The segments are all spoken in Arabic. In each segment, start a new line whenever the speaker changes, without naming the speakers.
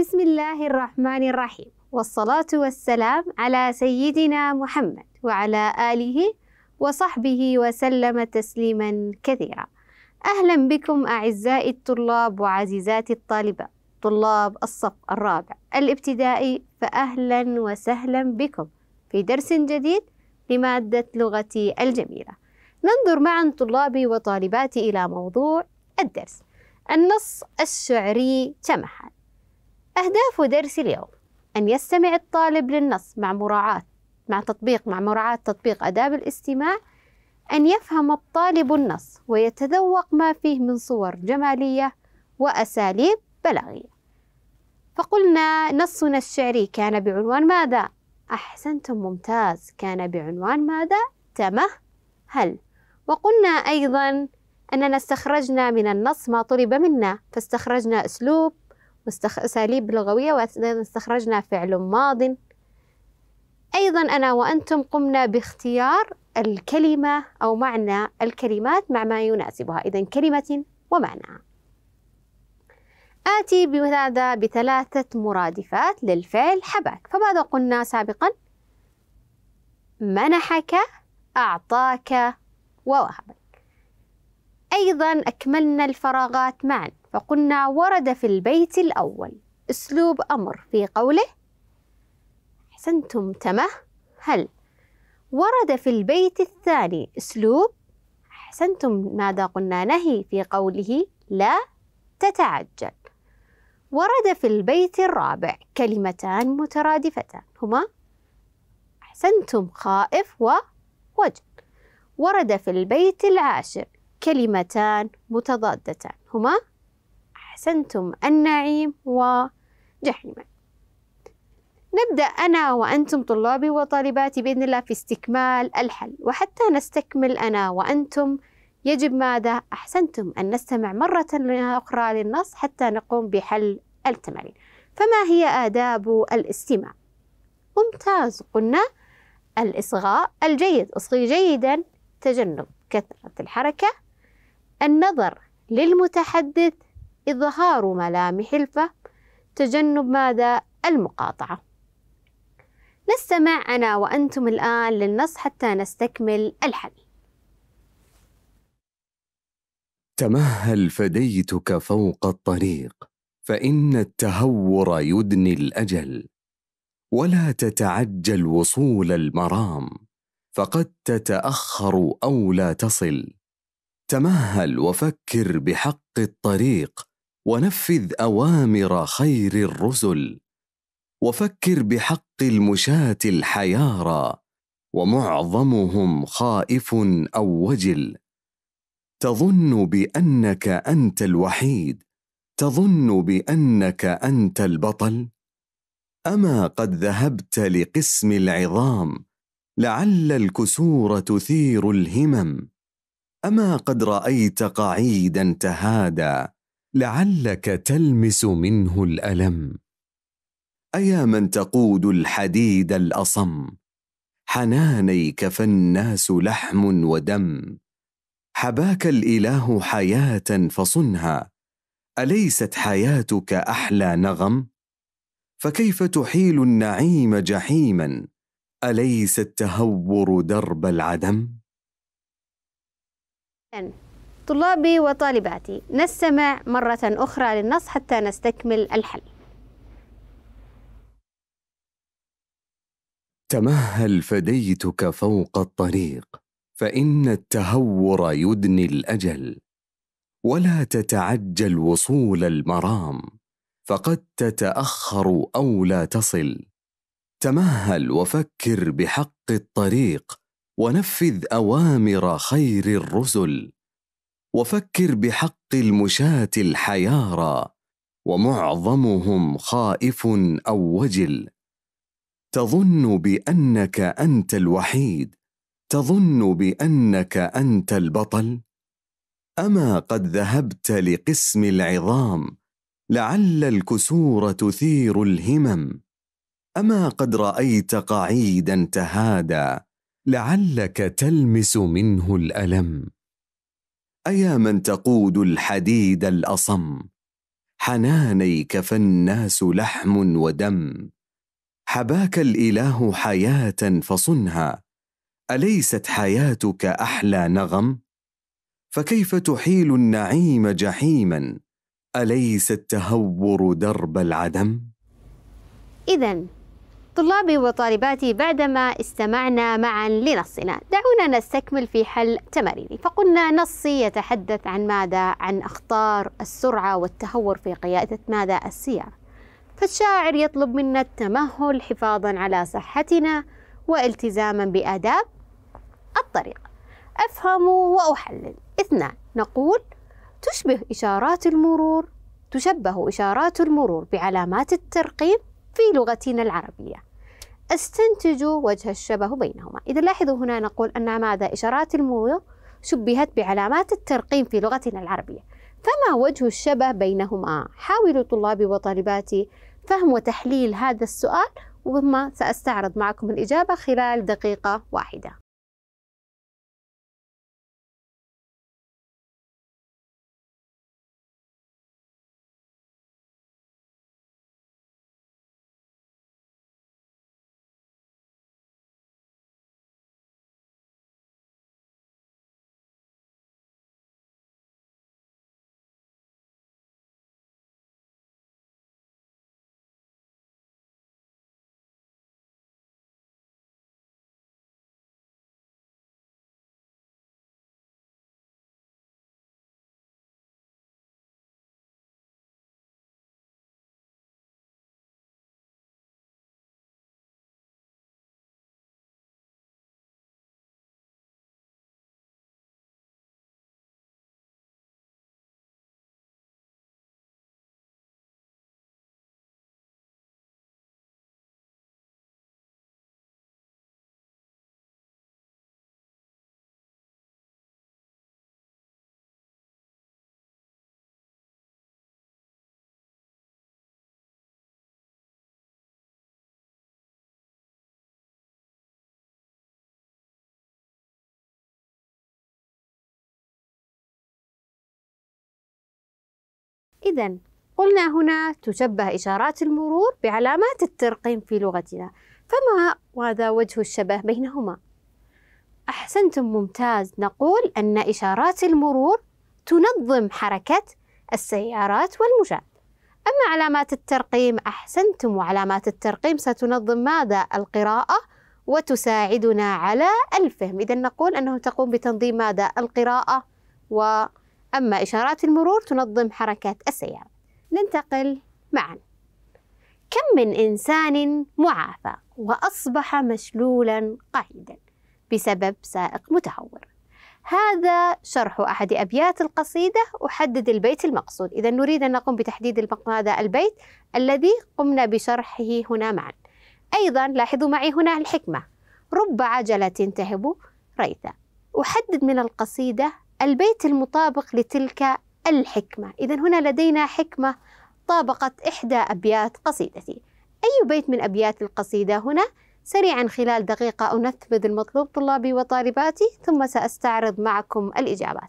بسم الله الرحمن الرحيم والصلاة والسلام على سيدنا محمد وعلى آله وصحبه وسلم تسليما كثيرا أهلا بكم أعزائي الطلاب وعزيزاتي الطالبات طلاب الصف الرابع الابتدائي فأهلا وسهلا بكم في درس جديد لمادة لغتي الجميلة ننظر معا طلابي وطالباتي إلى موضوع الدرس النص الشعري تمحل أهداف درس اليوم أن يستمع الطالب للنص مع مراعاة مع تطبيق مع مراعاة تطبيق آداب الاستماع أن يفهم الطالب النص ويتذوق ما فيه من صور جمالية وأساليب بلاغية فقلنا نصنا الشعري كان بعنوان ماذا؟ أحسنتم ممتاز كان بعنوان ماذا؟ تمه هل وقلنا أيضا أننا استخرجنا من النص ما طلب منا فاستخرجنا أسلوب أساليب لغوية واستخرجنا فعل ماض أيضا أنا وأنتم قمنا باختيار الكلمة أو معنى الكلمات مع ما يناسبها إذا كلمة ومعنى آتي بهذا بثلاثة مرادفات للفعل حبك فماذا قلنا سابقا؟ منحك أعطاك ووهبك أيضا أكملنا الفراغات معا فقلنا ورد في البيت الأول أسلوب أمر في قوله أحسنتم تمه هل ورد في البيت الثاني أسلوب أحسنتم ماذا قلنا نهي في قوله لا تتعجل ورد في البيت الرابع كلمتان مترادفتان هما أحسنتم خائف ووجل ورد في البيت العاشر كلمتان متضادتان هما أحسنتم النعيم وجحيما نبدأ أنا وأنتم طلابي وطالباتي بإذن الله في استكمال الحل وحتى نستكمل أنا وأنتم يجب ماذا أحسنتم أن نستمع مرة أخرى للنص حتى نقوم بحل التمارين فما هي آداب الاستماع؟ ممتاز قلنا الإصغاء الجيد أصغي جيدا تجنب كثرة الحركة النظر للمتحدث إظهار ملامح الفهم تجنب ماذا؟ المقاطعة نستمع أنا وأنتم الآن للنص حتى نستكمل الحل
تمهل فديتك فوق الطريق فإن التهور يدني الأجل ولا تتعجل وصول المرام فقد تتاخر او لا تصل تمهل وفكر بحق الطريق ونفذ اوامر خير الرسل وفكر بحق المشاه الحيارى ومعظمهم خائف او وجل تظن بانك انت الوحيد تظن بانك انت البطل اما قد ذهبت لقسم العظام لعل الكسور تثير الهمم اما قد رايت قعيدا تهادى لعلك تلمس منه الالم ايا من تقود الحديد الاصم حنانيك فالناس لحم ودم حباك الاله حياه فصنها اليست حياتك احلى نغم فكيف تحيل النعيم جحيما اليس التهور درب العدم
طلابي وطالباتي نستمع مرة أخرى للنص حتى نستكمل الحل
تمهل فديتك فوق الطريق فإن التهور يدني الأجل ولا تتعجل وصول المرام فقد تتأخر أو لا تصل تمهل وفكر بحق الطريق ونفذ أوامر خير الرسل وفكر بحق المشاة الحيارى ومعظمهم خائف او وجل تظن بانك انت الوحيد تظن بانك انت البطل اما قد ذهبت لقسم العظام لعل الكسور تثير الهمم اما قد رايت قعيدا تهادى لعلك تلمس منه الالم أيا من تقود الحديد الأصم حنانيك فالناس لحم ودم حباك الإله حياة فصنها أليست حياتك أحلى نغم؟ فكيف تحيل النعيم جحيما أليس التهور درب العدم؟
إذا طلابي وطالباتي بعدما استمعنا معا لنصنا دعونا نستكمل في حل تماريني فقلنا نصي يتحدث عن ماذا عن أخطار السرعة والتهور في قيادة ماذا السيارة فالشاعر يطلب منا التمهل حفاظا على صحتنا والتزاما بآداب الطريق أفهم وأحلل اثنان نقول تشبه إشارات المرور تشبه إشارات المرور بعلامات الترقيم في لغتنا العربية استنتجوا وجه الشبه بينهما إذا لاحظوا هنا نقول أن ماذا إشارات المرور شبهت بعلامات الترقيم في لغتنا العربية فما وجه الشبه بينهما؟ حاولوا طلابي وطالباتي فهم وتحليل هذا السؤال وما سأستعرض معكم الإجابة خلال دقيقة واحدة إذا قلنا هنا تشبه إشارات المرور بعلامات الترقيم في لغتنا فما هذا وجه الشبه بينهما؟ أحسنتم ممتاز نقول أن إشارات المرور تنظم حركة السيارات والمشاة أما علامات الترقيم أحسنتم وعلامات الترقيم ستنظم ماذا؟ القراءة وتساعدنا على الفهم إذا نقول أنه تقوم بتنظيم ماذا؟ القراءة و أما إشارات المرور تنظم حركة السيارة ننتقل معا كم من إنسان معافى وأصبح مشلولا قاعدا بسبب سائق متهور هذا شرح أحد أبيات القصيدة أحدد البيت المقصود إذا نريد أن نقوم بتحديد هذا البيت الذي قمنا بشرحه هنا معا أيضا لاحظوا معي هنا الحكمة رب عجلة تهب ريثا أحدد من القصيدة البيت المطابق لتلك الحكمة إذا هنا لدينا حكمة طابقت إحدى أبيات قصيدتي أي بيت من أبيات القصيدة هنا؟ سريعا خلال دقيقة أنثبت المطلوب طلابي وطالباتي ثم سأستعرض معكم الإجابات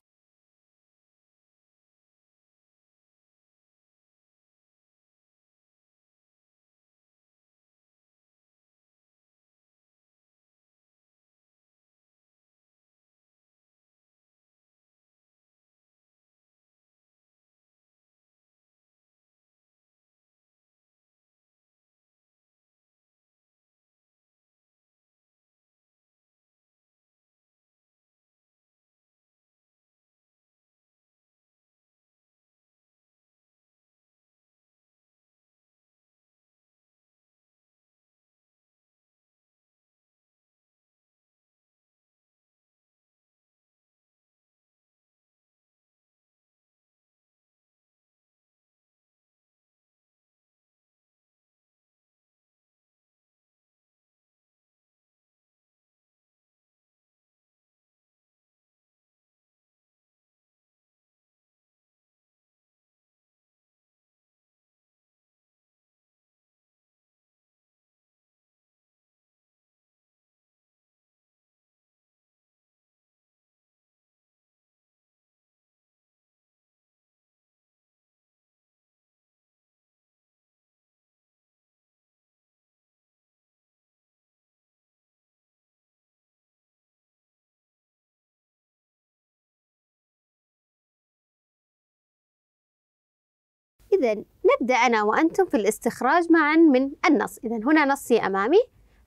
إذا نبدأ أنا وأنتم في الاستخراج معا من النص إذا هنا نصي أمامي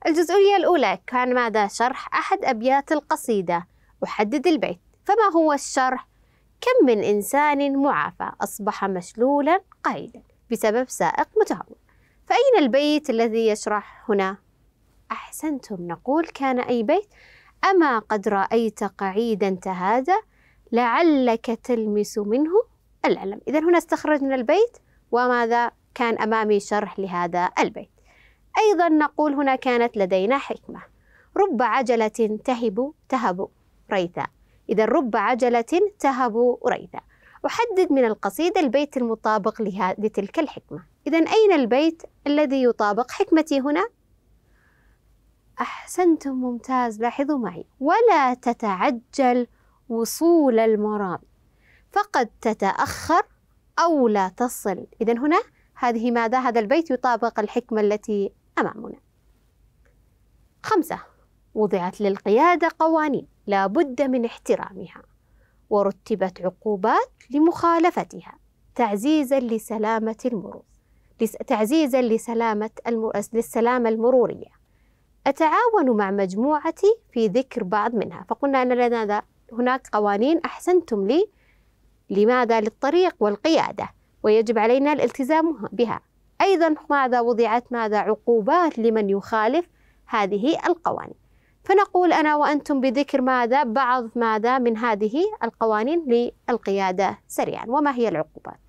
الجزئية الأولى كان ماذا شرح أحد أبيات القصيدة أحدد البيت فما هو الشرح؟ كم من إنسان معافى أصبح مشلولا قيدا بسبب سائق متهور فأين البيت الذي يشرح هنا؟ أحسنتم نقول كان أي بيت أما قد رأيت قعيدا تهادى لعلك تلمس منه العلم إذا هنا استخرجنا البيت وماذا كان أمامي شرح لهذا البيت أيضا نقول هنا كانت لدينا حكمة رب عجلة تهب تهب ريثا إذا رب عجلة تهب ريثا أحدد من القصيدة البيت المطابق لتلك الحكمة إذا أين البيت الذي يطابق حكمتي هنا؟ أحسنتم ممتاز لاحظوا معي ولا تتعجل وصول المرام فقد تتأخر أو لا تصل إذا هنا هذه ماذا؟ هذا البيت يطابق الحكمة التي أمامنا خمسة وضعت للقيادة قوانين لا بد من احترامها ورتبت عقوبات لمخالفتها تعزيزا لسلامة المرور تعزيزا لسلامة للسلامة المرورية أتعاون مع مجموعتي في ذكر بعض منها فقلنا أن لنا هناك قوانين أحسنتم لي لماذا للطريق والقيادة ويجب علينا الالتزام بها أيضا ماذا وضعت ماذا عقوبات لمن يخالف هذه القوانين فنقول أنا وأنتم بذكر ماذا بعض ماذا من هذه القوانين للقيادة سريعا وما هي العقوبات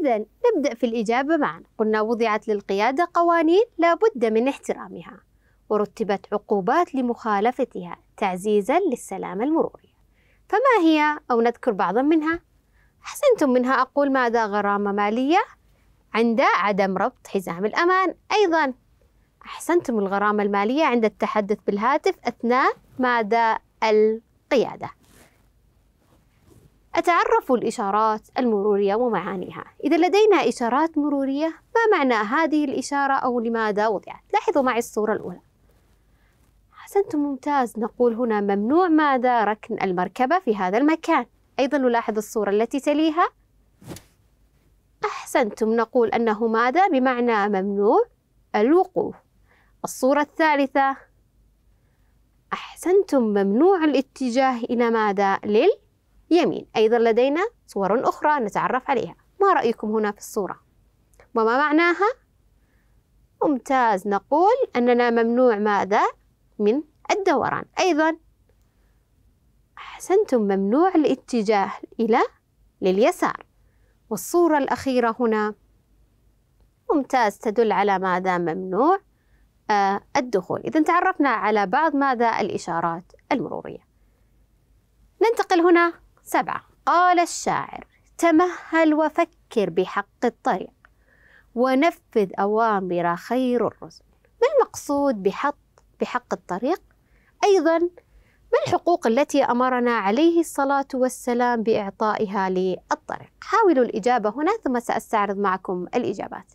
إذا نبدأ في الإجابة معا قلنا وضعت للقيادة قوانين لا بد من احترامها ورتبت عقوبات لمخالفتها تعزيزا للسلام المروري فما هي أو نذكر بعضا منها أحسنتم منها أقول ماذا غرامة مالية عند عدم ربط حزام الأمان أيضا أحسنتم الغرامة المالية عند التحدث بالهاتف أثناء ماذا القيادة أتعرف الإشارات المرورية ومعانيها إذا لدينا إشارات مرورية ما معنى هذه الإشارة أو لماذا وضعت لاحظوا معي الصورة الأولى حسنتم ممتاز نقول هنا ممنوع ماذا ركن المركبة في هذا المكان أيضا نلاحظ الصورة التي تليها أحسنتم نقول أنه ماذا بمعنى ممنوع الوقوف الصورة الثالثة أحسنتم ممنوع الاتجاه إلى ماذا للمركبة يمين أيضا لدينا صور أخرى نتعرف عليها ما رأيكم هنا في الصورة وما معناها ممتاز نقول أننا ممنوع ماذا من الدوران أيضا أحسنتم ممنوع الاتجاه إلى لليسار والصورة الأخيرة هنا ممتاز تدل على ماذا ممنوع آه، الدخول إذا تعرفنا على بعض ماذا الإشارات المرورية ننتقل هنا سبعة قال الشاعر تمهل وفكر بحق الطريق ونفذ أوامر خير الرسل ما المقصود بحق بحق الطريق؟ أيضا ما الحقوق التي أمرنا عليه الصلاة والسلام بإعطائها للطريق؟ حاولوا الإجابة هنا ثم سأستعرض معكم الإجابات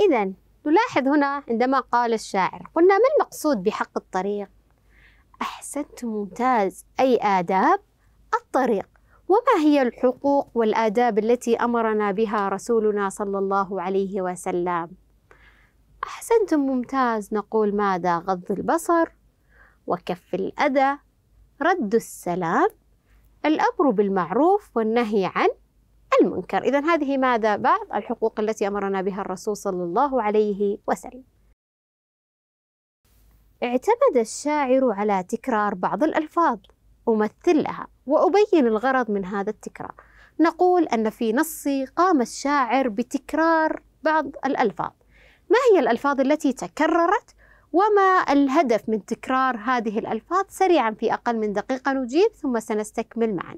إذا نلاحظ هنا عندما قال الشاعر قلنا ما المقصود بحق الطريق؟ أحسنت ممتاز أي آداب الطريق وما هي الحقوق والآداب التي أمرنا بها رسولنا صلى الله عليه وسلم؟ أحسنتم ممتاز نقول ماذا غض البصر وكف الأذى رد السلام الأمر بالمعروف والنهي عن المنكر إذا هذه ماذا بعض الحقوق التي أمرنا بها الرسول صلى الله عليه وسلم اعتمد الشاعر على تكرار بعض الألفاظ أمثل لها وأبين الغرض من هذا التكرار نقول أن في نصي قام الشاعر بتكرار بعض الألفاظ ما هي الألفاظ التي تكررت وما الهدف من تكرار هذه الألفاظ سريعا في أقل من دقيقة نجيب ثم سنستكمل معاً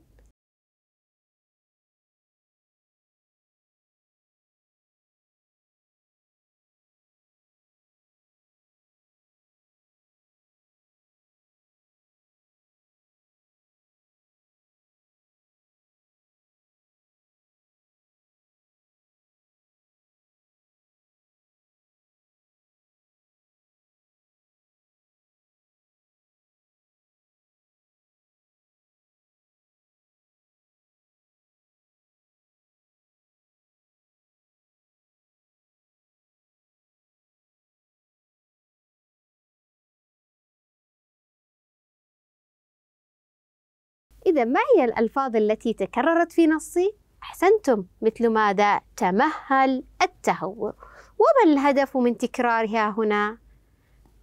إذا ما هي الألفاظ التي تكررت في نصي؟ أحسنتم مثل ماذا؟ تمهل التهور وما الهدف من تكرارها هنا؟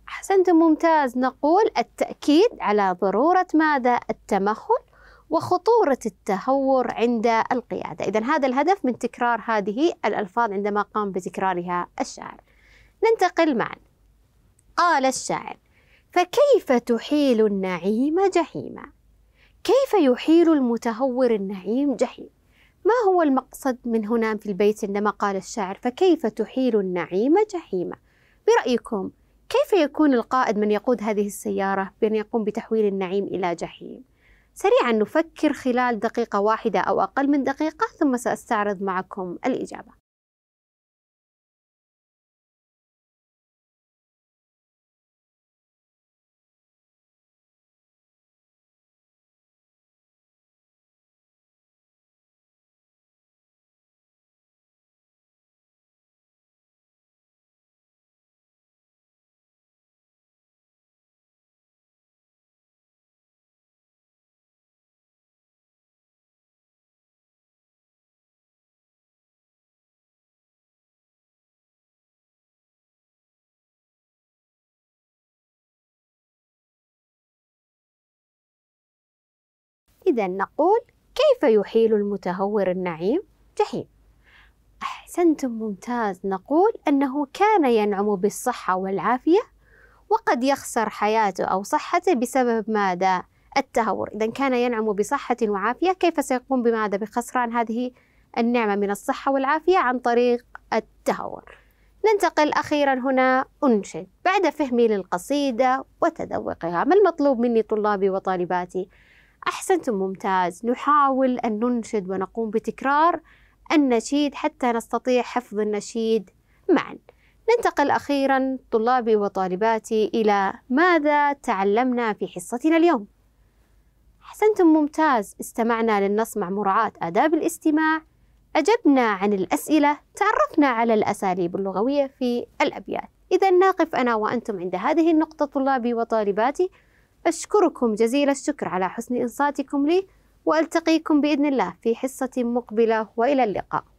أحسنتم ممتاز نقول التأكيد على ضرورة ماذا؟ التمهل وخطورة التهور عند القيادة إذا هذا الهدف من تكرار هذه الألفاظ عندما قام بتكرارها الشاعر ننتقل معا قال الشاعر فكيف تحيل النعيم جحيما كيف يحيل المتهور النعيم جحيم ما هو المقصد من هنا في البيت عندما قال الشاعر فكيف تحيل النعيم جحيما برأيكم كيف يكون القائد من يقود هذه السيارة بأن يقوم بتحويل النعيم إلى جحيم سريعا نفكر خلال دقيقة واحدة أو أقل من دقيقة ثم سأستعرض معكم الإجابة إذا نقول كيف يحيل المتهور النعيم جحيم أحسنتم ممتاز نقول أنه كان ينعم بالصحة والعافية وقد يخسر حياته أو صحته بسبب ماذا؟ التهور إذا كان ينعم بصحة وعافية كيف سيقوم بماذا؟ بخسران هذه النعمة من الصحة والعافية عن طريق التهور ننتقل أخيرا هنا أنشد بعد فهمي للقصيدة وتذوقها ما المطلوب مني طلابي وطالباتي؟ أحسنتم ممتاز نحاول أن ننشد ونقوم بتكرار النشيد حتى نستطيع حفظ النشيد معا ننتقل أخيرا طلابي وطالباتي إلى ماذا تعلمنا في حصتنا اليوم أحسنتم ممتاز استمعنا للنص مع مراعاة آداب الاستماع أجبنا عن الأسئلة تعرفنا على الأساليب اللغوية في الأبيات إذا نقف أنا وأنتم عند هذه النقطة طلابي وطالباتي أشكركم جزيل الشكر على حسن إنصاتكم لي وألتقيكم بإذن الله في حصة مقبلة وإلى اللقاء